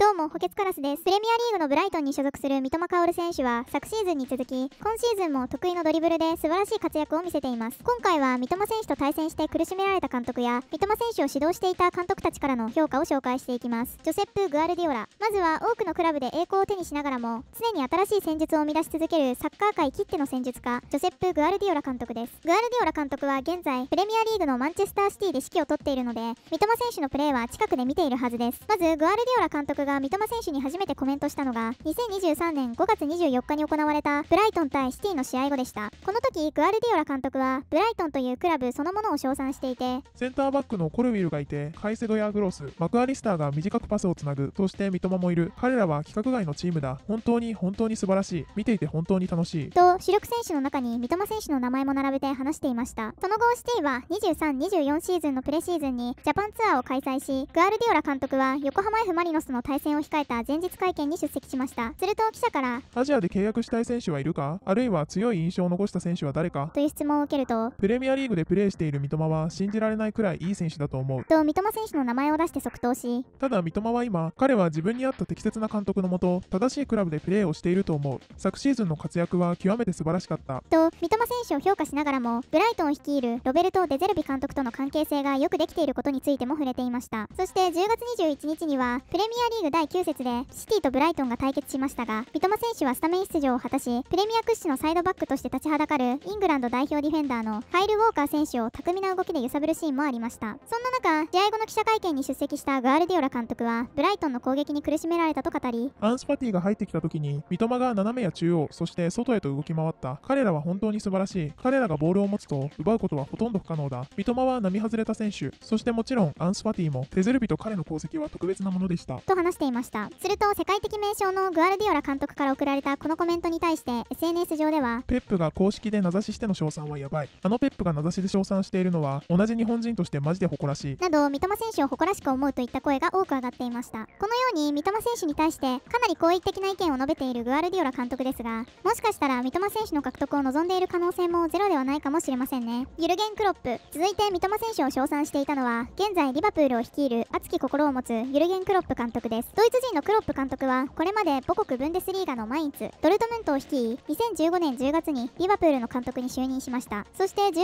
どうも、補欠カラスです。プレミアリーグのブライトンに所属する三笘薫選手は、昨シーズンに続き、今シーズンも得意のドリブルで素晴らしい活躍を見せています。今回は三笘選手と対戦して苦しめられた監督や、三笘選手を指導していた監督たちからの評価を紹介していきます。ジョセップ・グアルディオラ。まずは多くのクラブで栄光を手にしながらも、常に新しい戦術を生み出し続けるサッカー界きっての戦術家、ジョセップ・グアルディオラ監督です。グアルディオラ監督は現在、プレミアリーグのマンチェスターシティで指揮を取っているので、三笘選手のプレーは近くで見ているはずです。まず、グアルディオラ監督が三笘選手に初めてコメントしたのが2023年5月24日に行われたブライトン対シティの試合後でしたこの時グアルディオラ監督はブライトンというクラブそのものを称賛していてセンターバックのコルウィルがいてカイセドやグロスマクアリスターが短くパスをつなぐそして三笘もいる彼らは規格外のチームだ本当に本当に素晴らしい見ていて本当に楽しいと主力選手の中に三笘選手の名前も並べて話していましたその後シティは2324シーズンのプレシーズンにジャパンツアーを開催しグアルディオラ監督は横浜 F・ マリノスの対対戦を控えた前日会見に出席しましたすると記者からアジアで契約したい選手はいるかあるいは強い印象を残した選手は誰かという質問を受けるとプレミアリーグでプレーしている三笘は信じられないくらいいい選手だと思うと三笘選手の名前を出して即答しただ三笘は今彼は自分に合った適切な監督のもと正しいクラブでプレーをしていると思う昨シーズンの活躍は極めて素晴らしかったと三笘選手を評価しながらもブライトン率いるロベルト・デゼルビ監督との関係性がよくできていることについても触れていましたそして10月21日にはプレミアリーグル第9節でシティとブライトンが対決しましたが三笘選手はスタメン出場を果たしプレミア屈指のサイドバックとして立ちはだかるイングランド代表ディフェンダーのカイル・ウォーカー選手を巧みな動きで揺さぶるシーンもありましたそんな中試合後の記者会見に出席したグアルディオラ監督はブライトンの攻撃に苦しめられたと語りアンスパティが入ってきた時に三笘が斜めや中央そして外へと動き回った彼らは本当に素晴らしい彼らがボールを持つと奪うことはほとんど不可能だ三笘は並外れた選手そしてもちろんアンスパティも手ゼルビと彼の功績は特別なものでしたと話していましたすると世界的名将のグアルディオラ監督から送られたこのコメントに対して SNS 上ではペップが公式で名指ししての称賛はやばいあのペップが名指しで称賛しているのは同じ日本人としてマジで誇らしいなど三笘選手を誇らしく思うといった声が多く上がっていましたこのように三笘選手に対してかなり好意的な意見を述べているグアルディオラ監督ですがもしかしたら三笘選手の獲得を望んでいる可能性もゼロではないかもしれませんねユルゲン・クロップ続いて三笘選手を称賛していたのは現在リバプールを率いる熱き心を持つユルゲン・クロップ監督ですすドイツ人のクロップ監督はこれまで母国ブンデスリーガのマインツドルトムントを率い2015年10月にリバプールの監督に就任しましたそして1819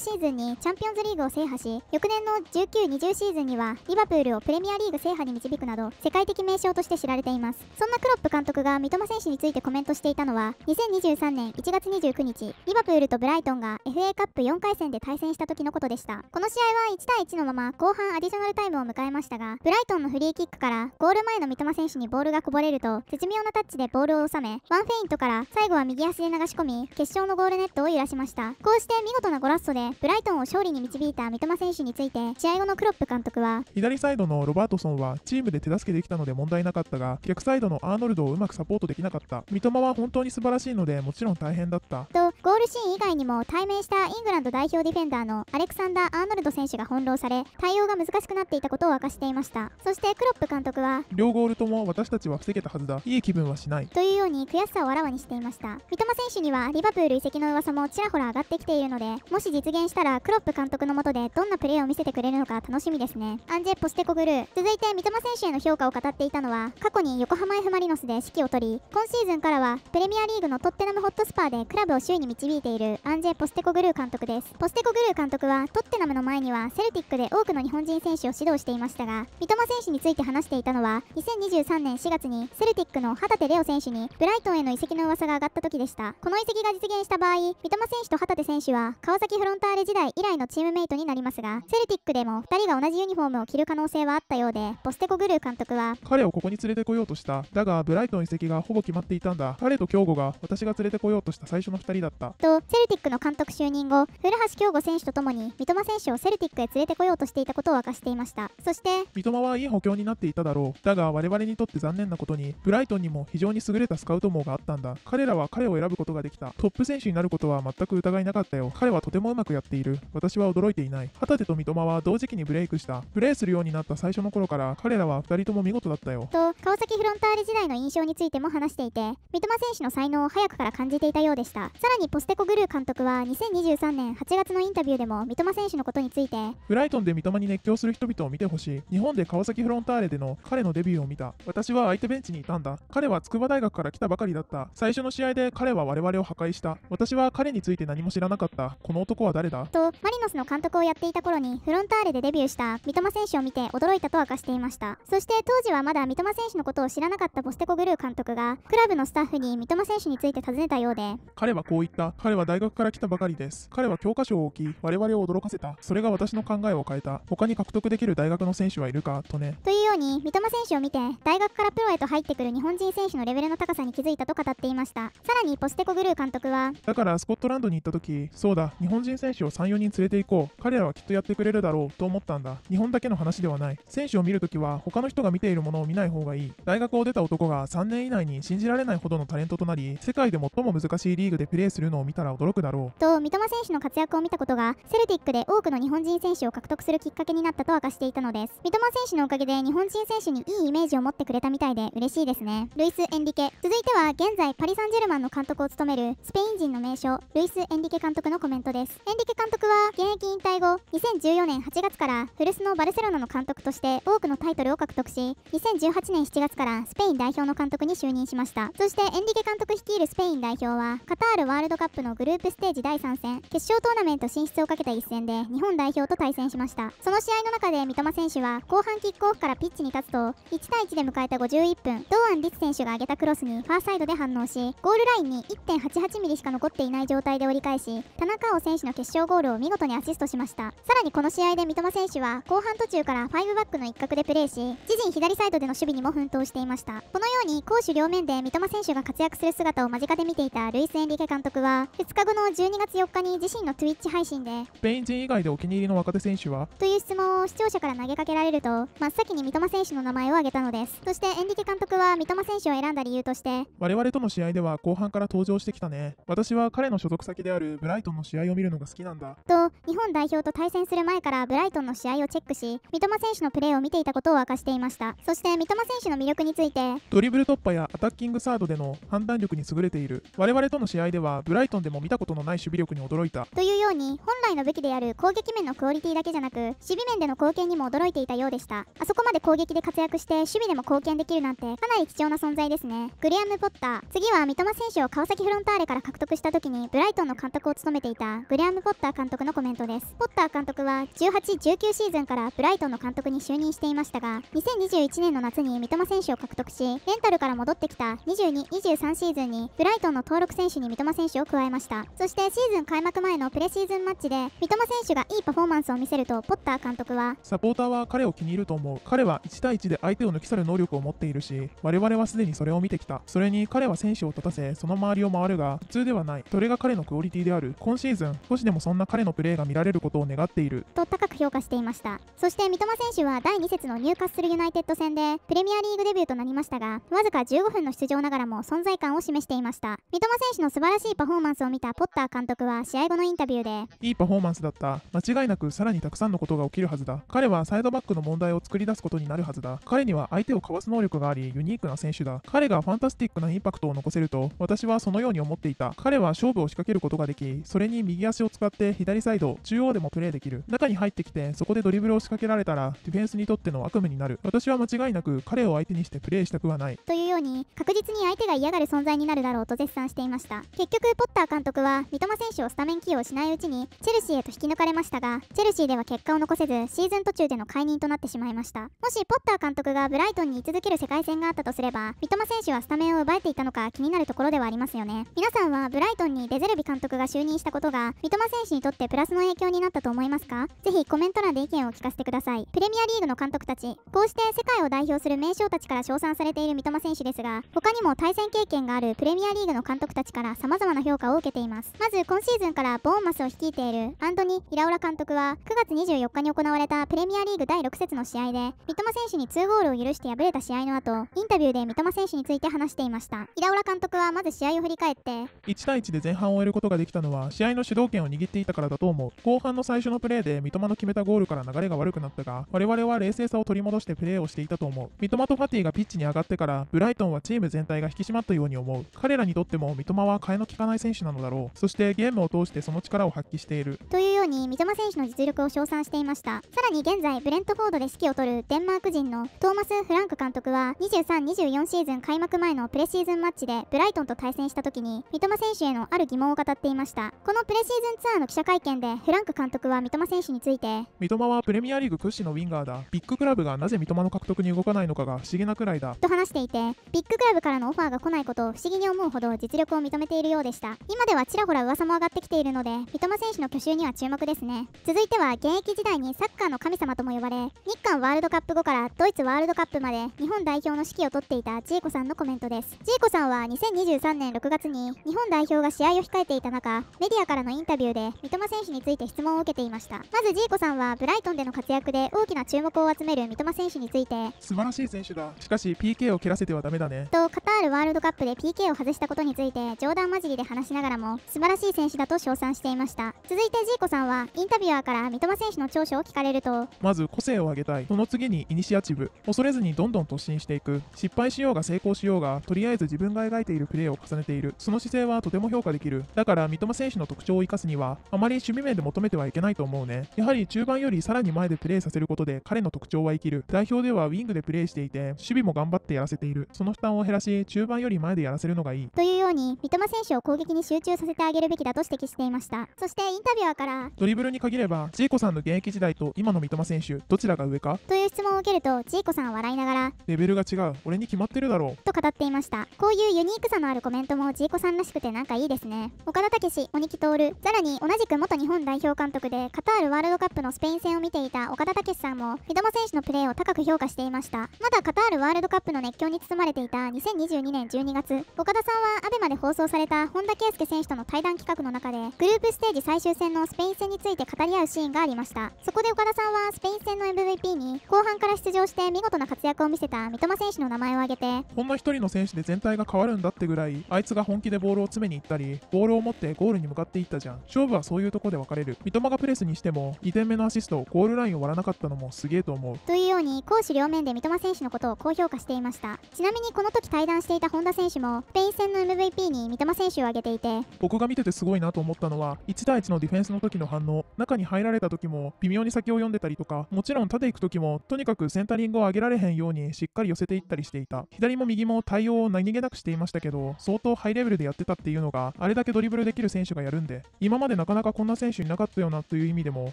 シーズンにチャンピオンズリーグを制覇し翌年の1920シーズンにはリバプールをプレミアリーグ制覇に導くなど世界的名称として知られていますそんなクロップ監督が三笘選手についてコメントしていたのは2023年1月29日リバプールとブライトンが FA カップ4回戦で対戦した時のことでしたこの試合は1対1のまま後半アディショナルタイムを迎えましたがブライトンのフリーキックからゴール前の三笘選手にボールがこぼれると、絶妙なタッチでボールを収め、ワンフェイントから最後は右足で流し込み、決勝のゴールネットを揺らしました。こうして見事なゴラッソで、ブライトンを勝利に導いた三笘選手について、試合後のクロップ監督は、左サイドのロバートソンはチームで手助けできたので問題なかったが、逆サイドのアーノルドをうまくサポートできなかった。三笘は本当に素晴らしいので、もちろん大変だった。と、ゴールシーン以外にも対面したイングランド代表ディフェンダーのアレクサンダー・アーノルド選手が翻弄され、対応が難しくなっていたことを明かしていました。そしてクロップ監督は、両ゴールとも私たちは防げたはずだいい気分はしないというように悔しさをあらわにしていました三笘選手にはリバプール移籍の噂もちらほら上がってきているのでもし実現したらクロップ監督のもとでどんなプレーを見せてくれるのか楽しみですねアンジェ・ポステコグルー続いて三笘選手への評価を語っていたのは過去に横浜 F・ マリノスで指揮を執り今シーズンからはプレミアリーグのトッテナムホットスパーでクラブを首位に導いているアンジェ・ポステコグルー監督ですポステコグルー監督はトッテナムの前にはセルティックで多くの日本人選手を指導していましたが三笘選手について話していたのはは2023年4月にセルティックの旗手レオ選手にブライトンへの移籍の噂が上がった時でしたこの移籍が実現した場合三笘選手と旗手選手は川崎フロンターレ時代以来のチームメイトになりますがセルティックでも2人が同じユニフォームを着る可能性はあったようでボステコグルー監督は彼をここに連れてこようとしただがブライトン移籍がほぼ決まっていたんだ彼と京吾が私が連れてこようとした最初の2人だったとセルティックの監督就任後古橋京吾選手とともに三笘選手をセルティックへ連れてこようとしていたことを明かしていましたそして三笘はいい補強になっていただろうだが我々にとって残念なことに、ブライトンにも非常に優れたスカウト網があったんだ。彼らは彼を選ぶことができた。トップ選手になることは全く疑いなかったよ。彼はとてもうまくやっている。私は驚いていない。旗手と三笘は同時期にブレイクした。プレーするようになった最初の頃から彼らは2人とも見事だったよ。と、川崎フロンターレ時代の印象についても話していて、三笘選手の才能を早くから感じていたようでした。さらにポステコグルー監督は2023年8月のインタビューでも三笘選手のことについて、ブライトンで三笘に熱狂する人々を見てほしい。日本で川崎フロンターレでの彼彼のデビューを見た。私は相手ベンチにいたんだ。彼は筑波大学から来たばかりだった。最初の試合で彼は我々を破壊した。私は彼について何も知らなかった。この男は誰だと、マリノスの監督をやっていた頃にフロンターレでデビューした三笘選手を見て驚いたと明かしていました。そして当時はまだ三笘選手のことを知らなかったポステコグルー監督が、クラブのスタッフに三笘選手について尋ねたようで、彼はこう言った。彼は大学から来たばかりです。彼は教科書を置き、我々を驚かせた。それが私の考えを変えた。他に獲得できる大学の選手はいるかとね。というように、三笘選手を見て大学からプロへと入ってくる日本人選手のレベルの高さに気づいたと語っていましたさらにポステコグルー監督はだからスコットランドに行った時そうだ日本人選手を34人連れて行こう彼らはきっとやってくれるだろうと思ったんだ日本だけの話ではない選手を見るときは他の人が見ているものを見ない方がいい大学を出た男が3年以内に信じられないほどのタレントとなり世界で最も難しいリーグでプレーするのを見たら驚くだろうと三笘選手の活躍を見たことがセルティックで多くの日本人選手を獲得するきっかけになったと明かしていたのです三笘選手のおかげで日本人選手にいいイメージを持ってくれたみたいで嬉しいですね。ルイス・エンリケ。続いては現在パリ・サンジェルマンの監督を務めるスペイン人の名将、ルイス・エンリケ監督のコメントです。エンリケ監督は現役引退後、2014年8月から古巣のバルセロナの監督として多くのタイトルを獲得し、2018年7月からスペイン代表の監督に就任しました。そしてエンリケ監督率いるスペイン代表はカタールワールドカップのグループステージ第3戦、決勝トーナメント進出をかけた一戦で日本代表と対戦しました。その試合の中で三笘選手は後半キックオフからピッチに立つと1対1で迎えた51分堂安律選手が上げたクロスにファーサイドで反応しゴールラインに 1.88mm しか残っていない状態で折り返し田中碧選手の決勝ゴールを見事にアシストしましたさらにこの試合で三笘選手は後半途中から5バックの一角でプレーし自陣左サイドでの守備にも奮闘していましたこのように攻守両面で三笘選手が活躍する姿を間近で見ていたルイス・エンリケ監督は2日後の12月4日に自身の Twitch 配信でスペイン人以外でお気に入りの若手選手はという質問を視聴者から投げかけられると真っ先に三笘選手の名名前を挙げたのですそしてエンリケ監督は三笘選手を選んだ理由として我々との試合では後半から登場してきたね私は彼の所属先であるブライトンの試合を見るのが好きなんだと日本代表と対戦する前からブライトンの試合をチェックし三笘選手のプレーを見ていたことを明かしていましたそして三笘選手の魅力についてドリブル突破やアタッキングサードでの判断力に優れている我々との試合ではブライトンでも見たことのない守備力に驚いたというように本来の武器である攻撃面のクオリティだけじゃなく守備面での貢献にも驚いていたようでしたあそこまで攻撃で活躍躍して守備でも貢献できるなんてかなり貴重な存在ですねグリアム・ポッター次は三笘選手を川崎フロンターレから獲得した時にブライトンの監督を務めていたグリアム・ポッター監督のコメントですポッター監督は1819シーズンからブライトンの監督に就任していましたが2021年の夏に三笘選手を獲得しレンタルから戻ってきた2223シーズンにブライトンの登録選手に三笘選手を加えましたそしてシーズン開幕前のプレシーズンマッチで三笘選手がいいパフォーマンスを見せるとポッター監督はサポーターは彼を気に入ると思う彼は1対1で相手を抜き去る能力を持っているし、我々はすでにそれを見てきた。それに彼は選手を立たせ、その周りを回るが、普通ではない。それが彼のクオリティである。今シーズン、少しでもそんな彼のプレーが見られることを願っている。と高く評価していました。そして三笘選手は第2節の入荷するユナイテッド戦で、プレミアリーグデビューとなりましたが、わずか15分の出場ながらも存在感を示していました。三笘選手の素晴らしいパフォーマンスを見たポッター監督は試合後のインタビューで、いいパフォーマンスだった。間違いなくさらにたくさんのことが起きるはずだ。彼はサイドバックの問題を作り出すことになるはずだ。彼には相手をかわす能力があり、ユニークな選手だ。彼がファンタスティックなインパクトを残せると、私はそのように思っていた。彼は勝負を仕掛けることができ、それに右足を使って左サイド、中央でもプレーできる。中に入ってきて、そこでドリブルを仕掛けられたら、ディフェンスにとっての悪夢になる。私は間違いなく彼を相手にしてプレーしたくはない。というように、確実に相手が嫌がる存在になるだろうと絶賛していました。結局、ポッター監督は、三笘選手をスタメン起用しないうちに、チェルシーへと引き抜かれましたが、チェルシーでは結果を残せず、シーズン途中での解任となってしまいました。もし、ポッター監監督がブライトンに居続ける世界戦があったとすれば三笘選手はスタメンを奪えていたのか気になるところではありますよね皆さんはブライトンにデゼルビ監督が就任したことが三笘選手にとってプラスの影響になったと思いますかぜひコメント欄で意見を聞かせてくださいプレミアリーグの監督たちこうして世界を代表する名将たちから称賛されている三笘選手ですが他にも対戦経験があるプレミアリーグの監督たちから様々な評価を受けていますまず今シーズンからボーンマスを率いているアンドニ・イラオラ監督は9月24日に行われたプレミアリーグ第6節の試合で三笘選手に2 2ゴールを許して敗れた試合の後、インタビューで三笘選手について話していました。平浦監督はまず試合を振り返って、1対1で前半を終えることができたのは、試合の主導権を握っていたからだと思う。後半の最初のプレーで三笘の決めたゴールから流れが悪くなったが、我々は冷静さを取り戻してプレーをしていたと思う。三笘とファティがピッチに上がってから、ブライトンはチーム全体が引き締まったように思う。彼らにとっても三笘は替えの利かない選手なのだろう。そしてゲームを通してその力を発揮している。というように、三笘選手の実力を称賛していました。さらに現在、ブレントフォードで指揮を執るデンマーク人のトーマス・フランク監督は23、24シーズン開幕前のプレシーズンマッチでブライトンと対戦した時に三笘選手へのある疑問を語っていましたこのプレシーズンツアーの記者会見でフランク監督は三笘選手について三笘はプレミアリーグ屈指のウィンガーだビッグクラブがなぜ三笘の獲得に動かないのかが不思議なくらいだと話していてビッグクラブからのオファーが来ないことを不思議に思うほど実力を認めているようでした今ではちらほら噂も上がってきているので三笘選手の去就には注目ですね続いては現役時代にサッカーの神様とも呼ばれ日韓ワールドカップ後からドイツワールドカップまで日本代表の指揮を執っていたジーコさんのコメントですジーコさんは2023年6月に日本代表が試合を控えていた中メディアからのインタビューで三笘選手について質問を受けていましたまずジーコさんはブライトンでの活躍で大きな注目を集める三笘選手について素晴らしい選手だしかし PK を蹴らせてはダメだねとカタールワールドカップで PK を外したことについて冗談交じりで話しながらも素晴らしい選手だと称賛していました続いてジーコさんはインタビュアーから三笘選手の長所を聞かれるとまず個性を上げたいその次にイニシアチブ恐れずにどんどん突進していく失敗しようが成功しようがとりあえず自分が描いているプレーを重ねているその姿勢はとても評価できるだから三笘選手の特徴を生かすにはあまり守備面で求めてはいけないと思うねやはり中盤よりさらに前でプレーさせることで彼の特徴は生きる代表ではウィングでプレーしていて守備も頑張ってやらせているその負担を減らし中盤より前でやらせるのがいいというように三笘選手を攻撃に集中させてあげるべきだと指摘していましたそしてインタビュアーからドリブルに限ればジーコさんの現役時代と今の三笘選手どちらが上かという質問を受けるとちーコさん笑いながらレベルが違う俺に決まってるだろうと語っていましたこういうユニークさのあるコメントもジーコさんらしくてなんかいいですね岡田武史鬼木徹さらに同じく元日本代表監督でカタールワールドカップのスペイン戦を見ていた岡田武史さんも三笘選手のプレーを高く評価していましたまだカタールワールドカップの熱狂に包まれていた2022年12月岡田さんは ABEMA で放送された本田圭佑選手との対談企画の中でグループステージ最終戦のスペイン戦について語り合うシーンがありましたそこで岡田さんはスペイン戦の MVP に後半から出場して見事な活躍を見せた三笘選手の名前を挙げてほんの1人の選手で全体が変わるんだってぐらいあいつが本気でボールを詰めに行ったりボールを持ってゴールに向かっていったじゃん勝負はそういうとこで分かれる三笘がプレスにしても2点目のアシストゴールラインを割らなかったのもすげえと思うというように攻守両面で三笘選手のことを高評価していましたちなみにこの時対談していた本田選手もスペイン戦の MVP に三笘選手を挙げていて僕が見ててすごいなと思ったのは1対1のディフェンスの時の反応中に入られた時も微妙に先を読んでたりとかもちろん縦行く時もとにかくセンタリングングを上げられへんようにしっかり寄せていったりしていた左も右も対応を何気なくしていましたけど相当ハイレベルでやってたっていうのがあれだけドリブルできる選手がやるんで今までなかなかこんな選手いなかったよなという意味でも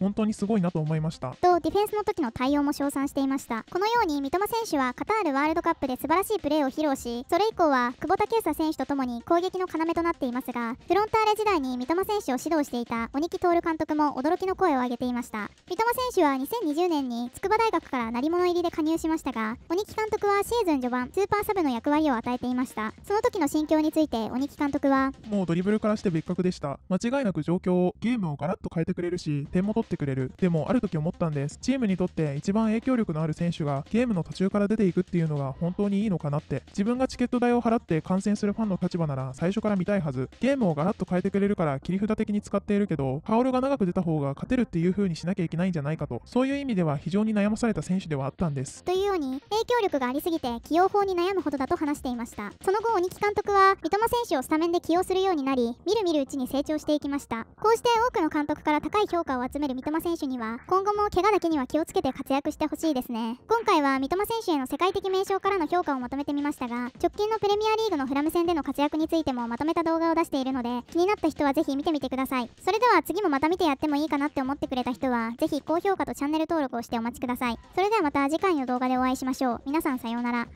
本当にすごいなと思いましたとディフェンスの時の対応も称賛していましたこのように三笘選手はカタールワールドカップで素晴らしいプレーを披露しそれ以降は久保建英選手とともに攻撃の要となっていますがフロンターレ時代に三笘選手を指導していた鬼木徹監督も驚きの声を上げていました三笘選手は2020年に筑波大学から鳴り物入りで加入しましたが鬼木監督はシーズン序盤スーパーサブの役割を与えていましたその時の心境について鬼木監督はもうドリブルからして別格でした間違いなく状況をゲームをガラッと変えてくれるし点も取ってくれるでもある時思ったんですチームにとって一番影響力のある選手がゲームの途中から出ていくっていうのが本当にいいのかなって自分がチケット代を払って観戦するファンの立場なら最初から見たいはずゲームをガラッと変えてくれるから切り札的に使っているけど薫が長く出た方が勝てるっていう風にしなきゃいけないんじゃないかとそういう意味では非常に悩まされた選手ではあったんですですというように影響力がありすぎて起用法に悩むほどだと話していましたその後鬼木監督は三笘選手をスタメンで起用するようになりみるみるうちに成長していきましたこうして多くの監督から高い評価を集める三笘選手には今後も怪我だけには気をつけて活躍してほしいですね今回は三笘選手への世界的名称からの評価をまとめてみましたが直近のプレミアリーグのフラム戦での活躍についてもまとめた動画を出しているので気になった人はぜひ見てみてくださいそれでは次もまた見てやってもいいかなって思ってくれた人はぜひ高評価とチャンネル登録をしてお待ちくださいそれではまた次回の動画でお会いしましょう。皆さんさようなら。